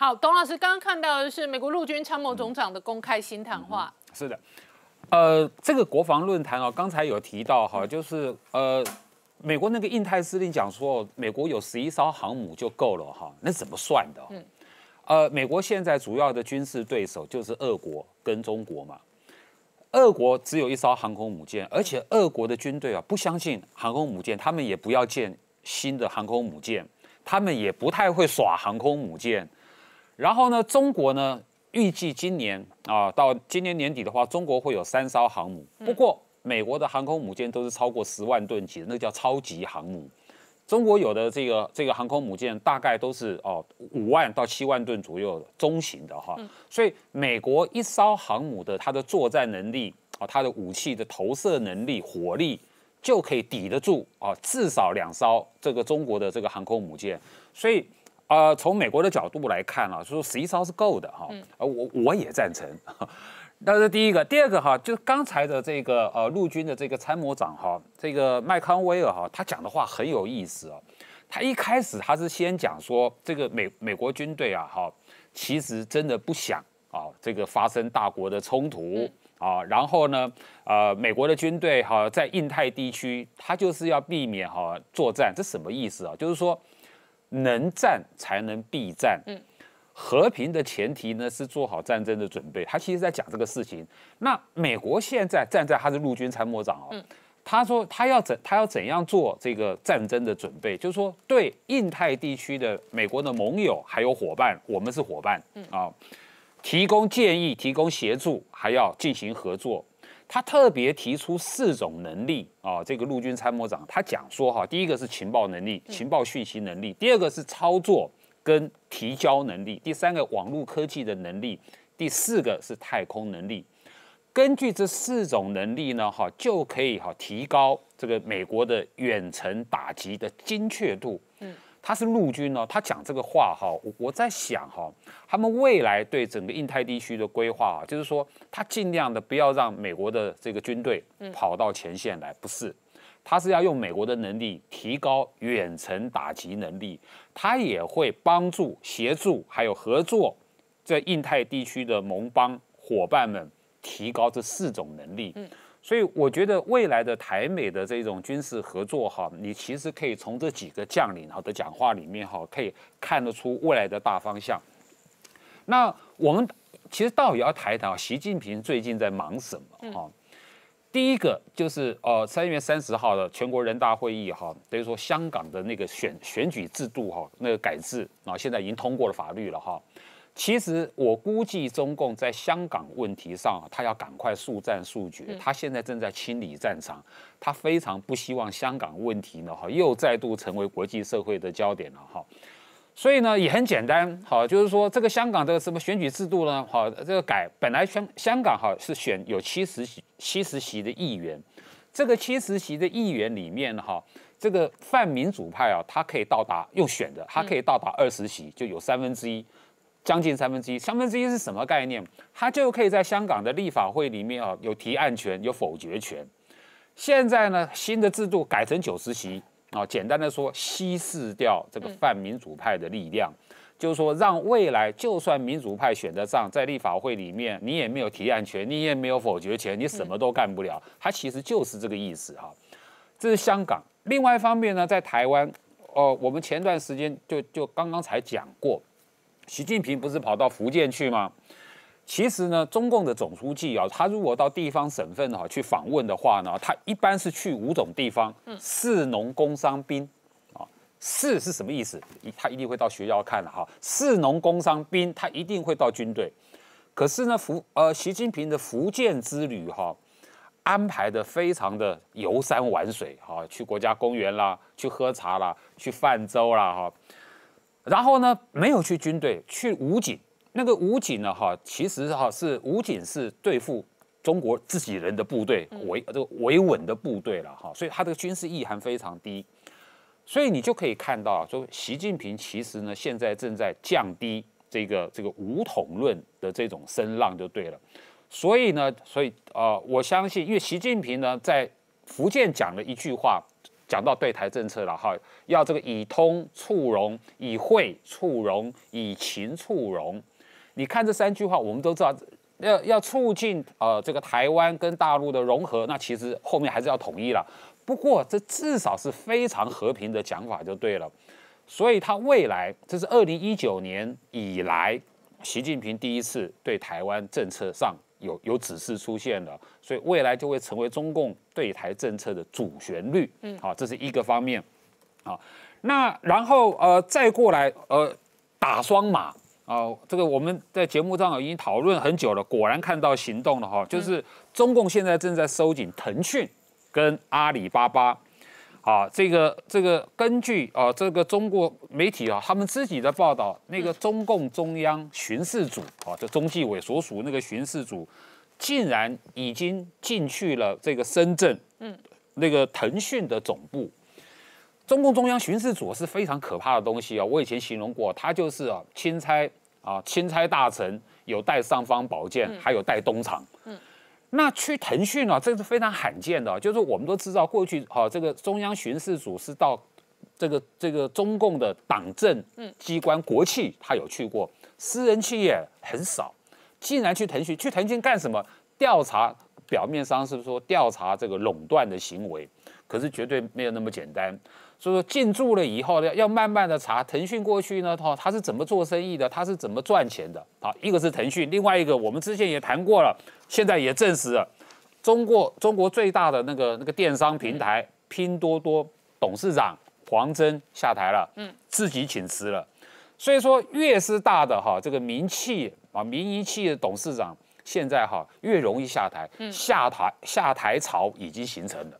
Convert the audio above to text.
好，董老师刚刚看到的是美国陆军参谋总长的公开新谈话。是的，呃，这个国防论坛哦，刚才有提到哈，就是呃，美国那个印太司令讲说，美国有十一艘航母就够了哈，那怎么算的？嗯，呃，美国现在主要的军事对手就是俄国跟中国嘛，俄国只有一艘航空母舰，而且俄国的军队啊不相信航空母舰，他们也不要建新的航空母舰，他们也不太会耍航空母舰。然后呢？中国呢？预计今年啊，到今年年底的话，中国会有三艘航母。不过，美国的航空母舰都是超过十万吨级的，那叫超级航母。中国有的这个这个航空母舰，大概都是哦五万到七万吨左右，中型的哈。所以，美国一艘航母的它的作战能力啊，它的武器的投射能力、火力就可以抵得住啊，至少两艘这个中国的这个航空母舰。所以。呃，从美国的角度来看啊，说十一艘是够的哈，呃，我我也赞成。那 是第一个，第二个哈，就是刚才的这个呃陆军的这个参谋长哈，这个麦康威尔哈，他讲的话很有意思啊。他一开始他是先讲说，这个美美国军队啊哈，其实真的不想啊这个发生大国的冲突啊，然后呢呃美国的军队哈在印太地区，他就是要避免哈作战，这什么意思啊？就是说。能战才能避战，嗯，和平的前提呢是做好战争的准备。他其实在讲这个事情。那美国现在站在他的陆军参谋长嗯、他说他要怎他要怎样做这个战争的准备？就是说对印太地区的美国的盟友还有伙伴，我们是伙伴啊，提供建议、提供协助，还要进行合作。他特别提出四种能力啊，这个陆军参谋长他讲说哈，第一个是情报能力、情报讯息能力；第二个是操作跟提交能力；第三个网络科技的能力；第四个是太空能力。根据这四种能力呢，哈就可以哈提高这个美国的远程打击的精确度。嗯。他是陆军哦，他讲这个话哈，我我在想哈，他们未来对整个印太地区的规划啊，就是说他尽量的不要让美国的这个军队跑到前线来，不是，他是要用美国的能力提高远程打击能力，他也会帮助协助还有合作，在印太地区的盟邦伙伴们提高这四种能力。所以我觉得未来的台美的这种军事合作哈，你其实可以从这几个将领哈的讲话里面哈，可以看得出未来的大方向。那我们其实倒也要谈一谈啊，习近平最近在忙什么哈，第一个就是呃，三月三十号的全国人大会议哈，等于说香港的那个选选举制度哈，那个改制啊，现在已经通过了法律了哈。其实我估计中共在香港问题上，他要赶快速战速决。他现在正在清理战场，他非常不希望香港问题呢哈又再度成为国际社会的焦点了哈。所以呢也很简单哈，就是说这个香港的什么选举制度呢好，这个改本来香香港哈是选有七十席七十席的议员，这个七十席的议员里面哈，这个泛民主派啊，他可以到达又选的，他可以到达二十席，就有三分之一。将近三分之一，三分之一是什么概念？它就可以在香港的立法会里面啊，有提案权，有否决权。现在呢，新的制度改成九十席啊，简单的说，稀释掉这个泛民主派的力量，就是说，让未来就算民主派选得上，在立法会里面，你也没有提案权，你也没有否决权，你什么都干不了。它其实就是这个意思哈。这是香港。另外一方面呢，在台湾，哦，我们前段时间就就刚刚才讲过。习近平不是跑到福建去吗？其实呢，中共的总书记啊，他如果到地方省份哈去访问的话呢，他一般是去五种地方：市、农、工商、兵。啊，市是什么意思？他一定会到学校看哈。市、农、工商、兵，他一定会到军队。可是呢，福呃，习近平的福建之旅哈，安排的非常的游山玩水哈，去国家公园啦，去喝茶啦，去泛舟啦哈。然后呢，没有去军队，去武警。那个武警呢，哈，其实哈是武警是对付中国自己人的部队，维这个维稳的部队了哈，所以他这个军事意涵非常低。所以你就可以看到，说习近平其实呢，现在正在降低这个这个武统论的这种声浪，就对了。所以呢，所以啊，我相信，因为习近平呢，在福建讲了一句话。讲到对台政策了哈，要这个以通促融，以会促融，以情促融。你看这三句话，我们都知道要要促进呃这个台湾跟大陆的融合，那其实后面还是要统一了。不过这至少是非常和平的讲法就对了。所以他未来这是二零一九年以来习近平第一次对台湾政策上。有有指示出现了，所以未来就会成为中共对台政策的主旋律。嗯，好，这是一个方面。好，那然后呃再过来呃打双马啊，这个我们在节目上已经讨论很久了，果然看到行动了哈，就是中共现在正在收紧腾讯跟阿里巴巴。啊，这个这个，根据啊，这个中国媒体啊，他们自己的报道，那个中共中央巡视组啊，就中纪委所属那个巡视组，竟然已经进去了这个深圳，嗯，那个腾讯的总部。中共中央巡视组是非常可怕的东西啊，我以前形容过，他就是啊，钦差啊，钦差大臣，有带尚方宝剑，还有带东厂。那去腾讯啊，这是非常罕见的，就是我们都知道，过去哈，这个中央巡视组是到这个这个中共的党政机关、国企，他有去过，私人企业很少。竟然去腾讯，去腾讯干什么？调查，表面上是说调查这个垄断的行为，可是绝对没有那么简单。所以说进驻了以后呢，要慢慢的查腾讯过去呢，哈，他是怎么做生意的，他是怎么赚钱的，啊，一个是腾讯，另外一个我们之前也谈过了，现在也证实了，中国中国最大的那个那个电商平台拼多多董事长黄峥下台了，嗯，自己请辞了，所以说越是大的哈，这个名气啊，名一器的董事长现在哈越容易下台，嗯，下台下台潮已经形成了。